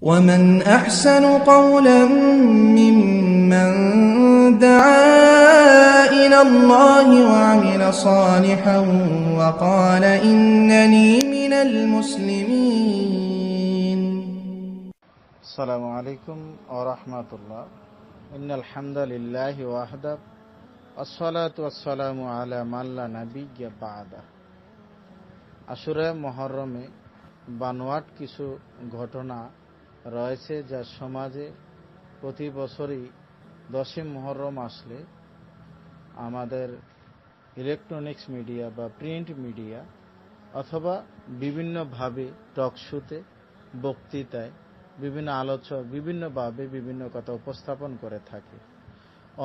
ومن أحسن قولا ممن دعا إلى الله وعمل صالحا وقال إنني من المسلمين السلام عليكم ورحمة الله إن الحمد لله وحده والصلاة والسلام على من لا نبي بعده أشرة محرمة বানোয়াট কিছু ঘটনা রয়েছে যা সমাজে প্রতি বছরই দশম মহরম আসলে আমাদের ইলেকট্রনিক্স মিডিয়া বা প্রিন্ট মিডিয়া অথবা বিভিন্নভাবে শুতে বক্তৃতায় বিভিন্ন আলোচক বিভিন্নভাবে বিভিন্ন কথা উপস্থাপন করে থাকে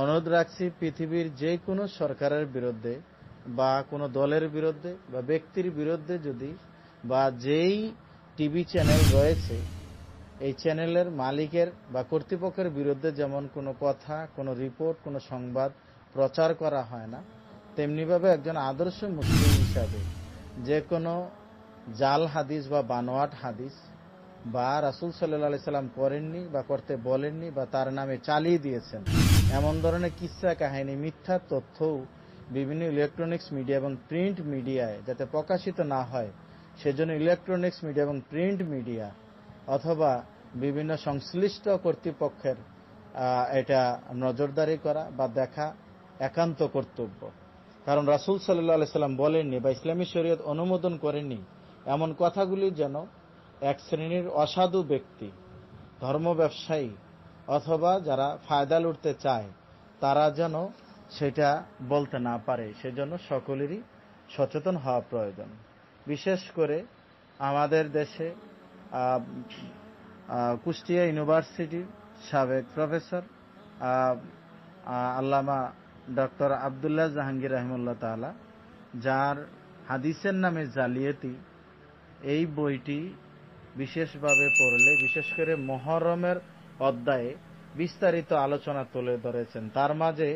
অনুরোধ রাখছি পৃথিবীর যে কোনো সরকারের বিরুদ্ধে বা কোনো দলের বিরুদ্ধে বা ব্যক্তির বিরুদ্ধে যদি বা যেই টিভি চ্যানেল রয়েছে এই চ্যানেলের মালিকের বা কর্তৃপক্ষের বিরুদ্ধে যেমন কোনো কথা কোনো রিপোর্ট কোনো সংবাদ প্রচার করা হয় না তেমনিভাবে একজন আদর্শ মুসলিম হিসাবে যে কোনো জাল হাদিস বা বানোয়াট হাদিস বা রাসুল সাল্লি সাল্লাম করেননি বা করতে বলেননি বা তার নামে চালিয়ে দিয়েছেন এমন ধরনের কিসা কাহিনী মিথ্যা তথ্যও বিভিন্ন ইলেকট্রনিক্স মিডিয়া এবং প্রিন্ট মিডিয়ায় যাতে প্রকাশিত না হয় সেজন্য ইলেকট্রনিক্স মিডিয়া এবং প্রিন্ট মিডিয়া অথবা বিভিন্ন সংশ্লিষ্ট কর্তৃপক্ষের এটা নজরদারি করা বা দেখা একান্ত কর্তব্য কারণ রাসুল সাল্লাহ সাল্লাম বলেননি বা ইসলামী শরীয়ত অনুমোদন করেনি এমন কথাগুলি যেন এক শ্রেণীর অসাধু ব্যক্তি ধর্ম ব্যবসায়ী অথবা যারা ফায়দা লুটতে চায় তারা যেন সেটা বলতে না পারে সেজন্য সকলেরই সচেতন হওয়া প্রয়োজন বিশেষ করে আমাদের দেশে কুষ্টিয়া ইউনিভার্সিটির সাবেক প্রফেসর আল্লামা ডক্টর আবদুল্লাহ জাহাঙ্গীর রহমুল্লা তালা যার হাদিসের নামে জালিয়াতি এই বইটি বিশেষভাবে পড়লে বিশেষ করে মহরমের অধ্যায়ে বিস্তারিত আলোচনা তুলে ধরেছেন তার মাঝে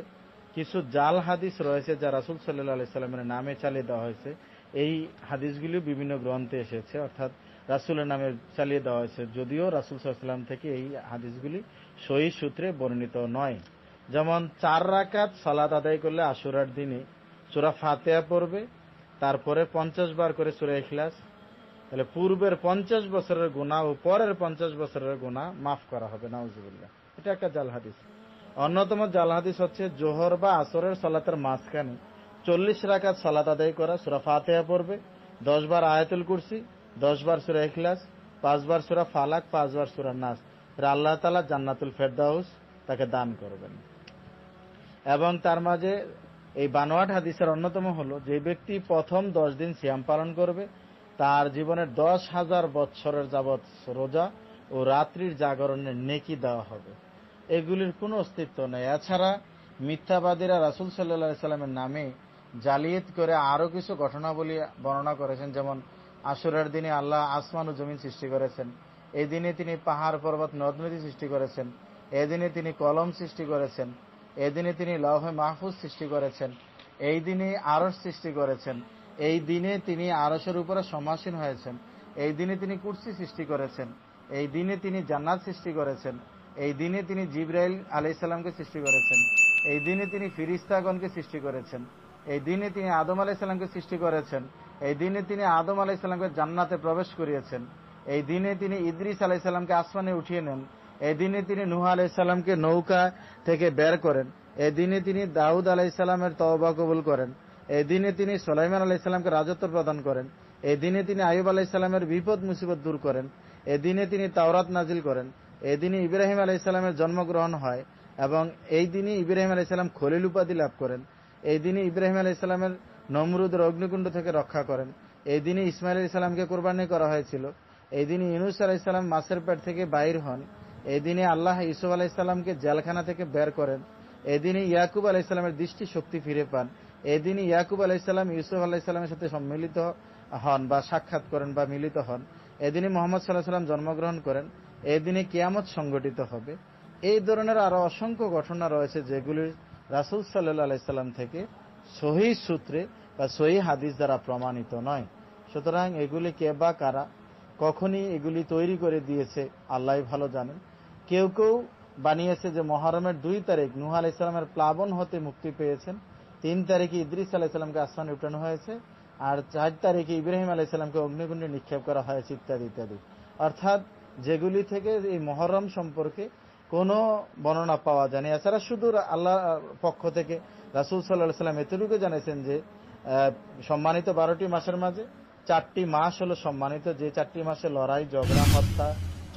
কিছু জাল হাদিস রয়েছে যা রাসুল সাল্লাহ আলি সাল্লামের নামে চালিয়ে দেওয়া হয়েছে এই হাদিসগুলি বিভিন্ন গ্রন্থে এসেছে অর্থাৎ রাসুলের নামে চালিয়ে দেওয়া হয়েছে যদিও রাসুল সাল্লাম থেকে এই হাদিসগুলি সহি সূত্রে বর্ণিত নয় যেমন চার রাকাত সালাদ আদায় করলে আশুরার দিনে চূড়া ফাতেয়া পড়বে তারপরে পঞ্চাশ বার করে চূড়া এখলাস তাহলে পূর্বের পঞ্চাশ বছরের গুণা ও পরের পঞ্চাশ বছরের গুণা মাফ করা হবে নাউজুবুল্লাহ এটা একটা জাল হাদিস অন্যতম জাল হাদিস হচ্ছে জোহর বা আসরের সালাতের মাঝখানে চল্লিশ রাকাত সালাত আদায় করা সুরা ফাতেহা পড়বে দশ বার আয়াতুল কুরসি দশবার সুরা এখলাস পাঁচবার সুরা ফালাক পাঁচবার সুরা নাস আল্লাহ তালা জান্নাতুল ফেরদাউস তাকে দান করবেন এবং তার মাঝে এই বানোয়াট হাদিসের অন্যতম হল যে ব্যক্তি প্রথম দশ দিন সিয়াম পালন করবে তার জীবনের দশ হাজার বৎসরের যাবৎ রোজা ও রাত্রির জাগরণের নেকি দেওয়া হবে এগুলির কোনো অস্তিত্ব নেই এছাড়া মিথ্যাবাদীরা রাসুল সাল্লা সাল্লামের নামে জালিয়াত করে আরও কিছু ঘটনাবলী বর্ণনা করেছেন যেমন আশুরার দিনে আল্লাহ আসমান ও জমিন সৃষ্টি করেছেন এই দিনে তিনি পাহাড় পর্বত নদ নদী সৃষ্টি করেছেন এদিনে তিনি কলম সৃষ্টি করেছেন এদিনে তিনি লহে মাহফুজ সৃষ্টি করেছেন এই দিনে আরস সৃষ্টি করেছেন এই দিনে তিনি আরসের উপরে সমাসীন হয়েছেন এই দিনে তিনি কুর্সি সৃষ্টি করেছেন এই দিনে তিনি জান্নাত সৃষ্টি করেছেন এই দিনে তিনি জিব্রাইল আলাইসাল্লামকে সৃষ্টি করেছেন এই দিনে তিনি ফিরিস্তাগণকে সৃষ্টি করেছেন এই দিনে তিনি আদম আলাইসাল্লামকে সৃষ্টি করেছেন এই দিনে তিনি আদম আলাইসাল্লামকে জান্নাতে প্রবেশ করিয়েছেন এই দিনে তিনি ইদ্রিস আলাইসাল্লামকে আসমানে উঠিয়ে নেন এই দিনে তিনি নুহা আলাইসাল্লামকে নৌকা থেকে বের করেন এই দিনে তিনি দাউদ আলাইসাল্লামের তওবা কবুল করেন এই দিনে তিনি সোলাইমান আলাইসাল্লামকে রাজত্ব প্রদান করেন এই দিনে তিনি আয়ুব আলাইসাল্লামের বিপদ মুসিবত দূর করেন এই দিনে তিনি তাওরাত নাজিল করেন এই দিনে ইব্রাহিম আলাইসাল্লামের জন্মগ্রহণ হয় এবং এই দিনে ইব্রাহিম আলাইসাল্লাম খলিল উপাধি লাভ করেন এই দিনে ইব্রাহিম আলী ইসলামের নমরুদের অগ্নিকুণ্ড থেকে রক্ষা করেন এই দিনে ইসমাইল ইসলামকে কোরবানি করা হয়েছিল এই দিনে ইনুস আলাহ ইসলাম মাসের পেট থেকে বাইর হন এই দিনে আল্লাহ ইসুফ আলাহ ইসলামকে জেলখানা থেকে বের করেন এই দিনে ইয়াকুব আলাহ ইসলামের দৃষ্টি শক্তি ফিরে পান এই দিনে ইয়াকুব আলাহ ইসলাম ইউসুফ আলাহ ইসলামের সাথে সম্মিলিত হন বা সাক্ষাৎ করেন বা মিলিত হন এদিনে মোহাম্মদ সাল্লাহ সাল্লাম জন্মগ্রহণ করেন এদিনে কিয়ামত সংগঠিত হবে এই ধরনের আরো অসংখ্য ঘটনা রয়েছে যেগুলির রাসুল সাল্লাহ আলাইসাল্লাম থেকে সহি সূত্রে বা সহি হাদিস দ্বারা প্রমাণিত নয় সুতরাং এগুলি কে বা কারা কখনই এগুলি তৈরি করে দিয়েছে আল্লাহ ভালো জানেন কেউ কেউ বানিয়েছে যে মহরমের দুই তারিখ নুহা আলাইসাল্লামের প্লাবন হতে মুক্তি পেয়েছেন তিন তারিখে ইদ্রিস আলাইসাল্লামকে ইসলামকে আসমানে উঠানো হয়েছে আর চার তারিখে ইব্রাহিম আলাহ অগ্নিকুণ্ডে নিক্ষেপ করা হয়েছে ইত্যাদি ইত্যাদি অর্থাৎ যেগুলি থেকে এই মহরম সম্পর্কে কোনো বর্ণনা পাওয়া যায়নি এছাড়া শুধু আল্লাহ পক্ষ থেকে রাসুল সাল্লাহ সাল্লাম এতটুকু জানিয়েছেন যে সম্মানিত বারোটি মাসের মাঝে চারটি মাস হল সম্মানিত যে চারটি মাসে লড়াই ঝগড়া হত্যা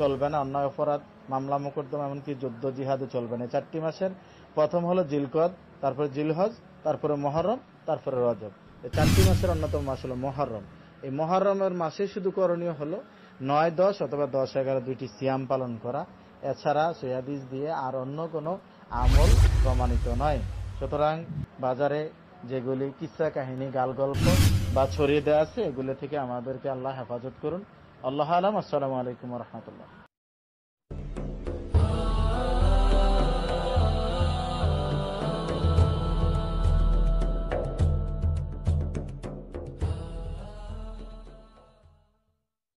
চলবে না অন্যায় অপরাধ মামলা মোকদ্দমা এমনকি যুদ্ধ জিহাদে চলবে না চারটি মাসের প্রথম হল জিলকদ তারপরে জিলহজ তারপরে মহরম তারপরে রজব এই চারটি মাসের অন্যতম মাস হল মহরম এই মহরমের মাসে শুধু করণীয় হল নয় দশ অথবা দশ এগারো দুইটি সিয়াম পালন করা এছাড়া সয়াবিজ দিয়ে আর অন্য কোনো আমল প্রমাণিত নয় সুতরাং বাজারে যেগুলি কিসা কাহিনী গালগল্প বা ছড়িয়ে দেওয়া আছে এগুলো থেকে আমাদেরকে আল্লাহ হেফাজত করুন আল্লাহ আলম আসসালামু আলাইকুম রহমতুল্লাহ